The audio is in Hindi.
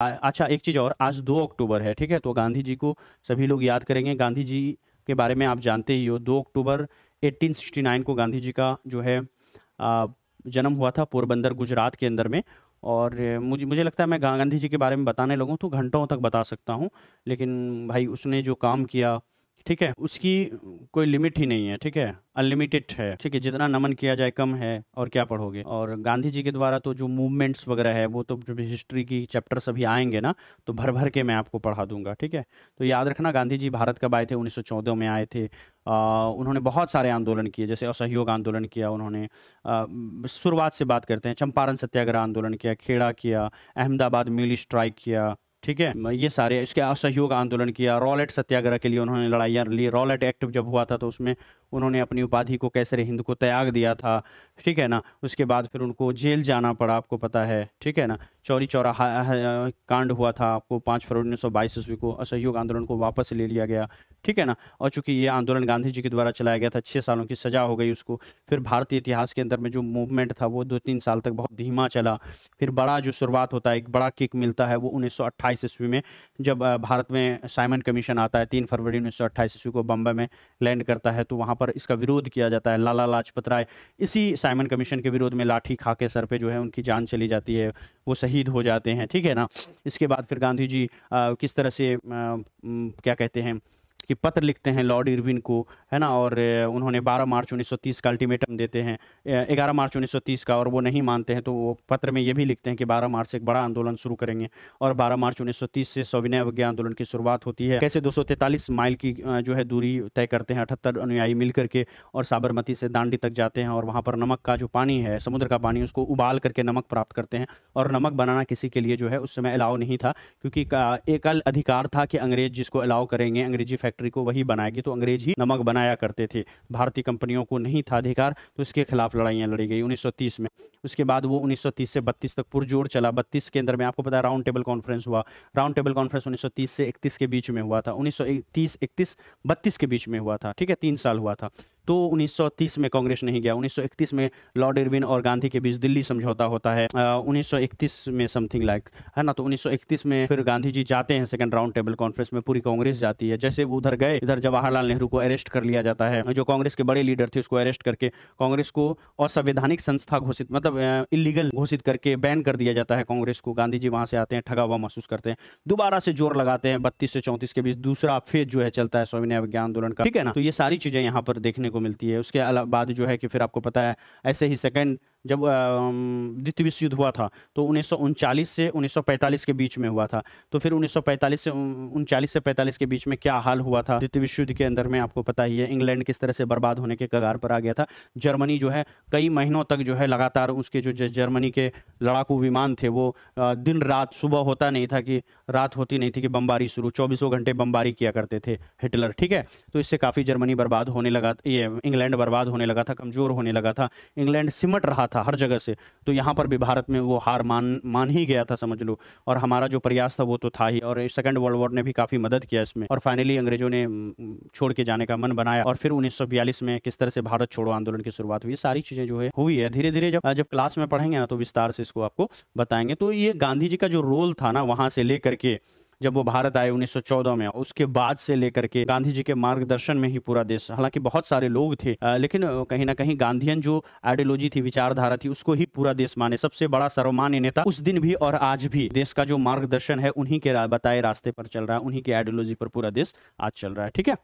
अच्छा एक चीज़ और आज दो अक्टूबर है ठीक है तो गांधी जी को सभी लोग याद करेंगे गांधी जी के बारे में आप जानते ही हो दो अक्टूबर 1869 को गांधी जी का जो है जन्म हुआ था पोरबंदर गुजरात के अंदर में और मुझे मुझे लगता है मैं गांधी जी के बारे में बताने लगूँ तो घंटों तक बता सकता हूँ लेकिन भाई उसने जो काम किया ठीक है उसकी कोई लिमिट ही नहीं है ठीक है अनलिमिटेड है ठीक है जितना नमन किया जाए कम है और क्या पढ़ोगे और गांधी जी के द्वारा तो जो मूवमेंट्स वगैरह है वो तो जब हिस्ट्री की चैप्टर सभी आएंगे ना तो भर भर के मैं आपको पढ़ा दूंगा ठीक है तो याद रखना गांधी जी भारत कब आए थे उन्नीस में आए थे आ, उन्होंने बहुत सारे आंदोलन किए जैसे असहयोग आंदोलन किया उन्होंने शुरुआत से बात करते हैं चंपारण सत्याग्रह आंदोलन किया खेड़ा किया अहमदाबाद मिली स्ट्राइक किया ठीक है ये सारे इसके असहयोग आंदोलन किया रॉलेट सत्याग्रह के लिए उन्होंने लड़ाइयाँ ली रॉलेट एक्ट जब हुआ था तो उसमें उन्होंने अपनी उपाधि को कैसे हिंद को त्याग दिया था ठीक है ना उसके बाद फिर उनको जेल जाना पड़ा आपको पता है ठीक है ना चौरी चौरा कांड हुआ था आपको पाँच फरवरी उन्नीस सौ बाईस ईस्वी को असहयोग आंदोलन को वापस ले लिया गया ठीक है ना और चूंकि ये आंदोलन गांधी जी के द्वारा चलाया गया था छः सालों की सजा हो गई उसको फिर भारतीय इतिहास के अंदर में जो मूवमेंट था वो दो तीन साल तक बहुत धीमा चला फिर बड़ा जो शुरुआत होता है एक बड़ा किक मिलता है वो उन्नीस ईस्वी में जब भारत में साइमन कमीशन आता है तीन फरवरी उन्नीस ईस्वी को बम्बे में लैंड करता है तो वहाँ पर इसका विरोध किया जाता है लाला लाजपत राय इसी साइमन कमीशन के विरोध में लाठी खा के सर पे जो है उनकी जान चली जाती है वो शहीद हो जाते हैं ठीक है ना इसके बाद फिर गांधी जी आ, किस तरह से आ, क्या कहते हैं कि पत्र लिखते हैं लॉर्ड इरविन को है ना और उन्होंने 12 मार्च 1930 का अल्टीमेटम देते हैं 11 मार्च 1930 का और वो नहीं मानते हैं तो वो पत्र में ये भी लिखते हैं कि 12 मार्च से एक बड़ा आंदोलन शुरू करेंगे और 12 मार्च 1930 से सविनय अवज्ञा आंदोलन की शुरुआत होती है कैसे दो माइल की जो है दूरी तय करते हैं अठहत्तर अनुयायी मिल करके और साबरमती से दांडी तक जाते हैं और वहाँ पर नमक का जो पानी है समुद्र का पानी उसको उबाल करके नमक प्राप्त करते हैं और नमक बनाना किसी के लिए जो है उस समय अलाव नहीं था क्योंकि एक अधिकार था कि अंग्रेज जिसको अलाव करेंगे अंग्रेजी फैक्ट्री फैक्ट्री को वही बनाएगी तो अंग्रेज ही नमक बनाया करते थे भारतीय कंपनियों को नहीं था अधिकार तो इसके खिलाफ लड़ाइयाँ लड़ी गई उन्नीस में उसके बाद वो उन्नीस से बत्तीस तक पुरजोर चला बत्तीस के अंदर में आपको पता राउंड टेबल कॉन्फ्रेंस हुआ राउंड टेबल कॉन्फ्रेंस उन्नीस से इकतीस के बीच में हुआ था उन्नीस इकतीस बत्तीस के बीच में हुआ था ठीक है तीन साल हुआ था तो 1930 में कांग्रेस नहीं गया 1931 में लॉर्ड इरविन और गांधी के बीच दिल्ली समझौता होता है उन्नीस में समथिंग लाइक है ना तो 1931 में फिर गांधी जी जाते हैं सेकंड राउंड टेबल कॉन्फ्रेंस में पूरी कांग्रेस जाती है जैसे उधर गए इधर जवाहरलाल नेहरू को अरेस्ट कर लिया जाता है जो कांग्रेस के बड़े लीडर थे उसको अरेस्ट करके कांग्रेस को असंवैधानिक संस्था घोषित मतलब इलीगल घोषित करके बैन कर दिया जाता है कांग्रेस को गांधी जी वहां से आते हैं ठगा हुआ महसूस करते हैं दोबारा से जोर लगाते हैं बत्तीस से चौंतीस के बीच दूसरा फेज जो है चलता है स्वामी विज्ञान आंदोलन का ठीक है ना तो ये सारी चीजें यहाँ पर देखने को को मिलती है उसके बाद जो है कि फिर आपको पता है ऐसे ही सेकेंड जब द्वितीय विश्व युद्ध हुआ था तो उन्नीस से 1945 के बीच में हुआ था तो फिर 1945 से उनचालीस से 45 के बीच में क्या हाल हुआ था द्वितीय विश्व युद्ध के अंदर में आपको पता ही है इंग्लैंड किस तरह से बर्बाद होने के कगार पर आ गया था जर्मनी जो है कई महीनों तक जो है लगातार उसके जो जर्मनी के लड़ाकू विमान थे वो दिन रात सुबह होता नहीं था कि रात होती नहीं थी कि बम्बारी शुरू चौबीसों घंटे बम्बारी किया करते थे हिटलर ठीक है तो इससे काफ़ी जर्मनी बर्बाद होने लगा ये इंग्लैंड बर्बाद होने लगा था कमज़ोर होने लगा था इंग्लैंड सिमट रहा रहा था हर जगह से तो यहाँ पर भी भारत में वो हार मान मान ही गया था समझ लो और हमारा जो प्रयास था वो तो था ही और सेकेंड वर्ल्ड वॉर ने भी काफ़ी मदद किया इसमें और फाइनली अंग्रेजों ने छोड़ के जाने का मन बनाया और फिर उन्नीस में किस तरह से भारत छोड़ो आंदोलन की शुरुआत हुई सारी चीज़ें जो है हुई है धीरे धीरे जब जब क्लास में पढ़ेंगे ना तो विस्तार से इसको आपको बताएंगे तो ये गांधी जी का जो रोल था ना वहाँ से लेकर के जब वो भारत आए 1914 में उसके बाद से लेकर के गांधी जी के मार्गदर्शन में ही पूरा देश हालांकि बहुत सारे लोग थे लेकिन कहीं ना कहीं गांधीयन जो आइडियोलॉजी थी विचारधारा थी उसको ही पूरा देश माने सबसे बड़ा सर्वमान्य नेता उस दिन भी और आज भी देश का जो मार्गदर्शन है उन्हीं के बताए रास्ते पर चल रहा है उन्हीं की आइडियोलॉजी पर पूरा देश आज चल रहा है ठीक है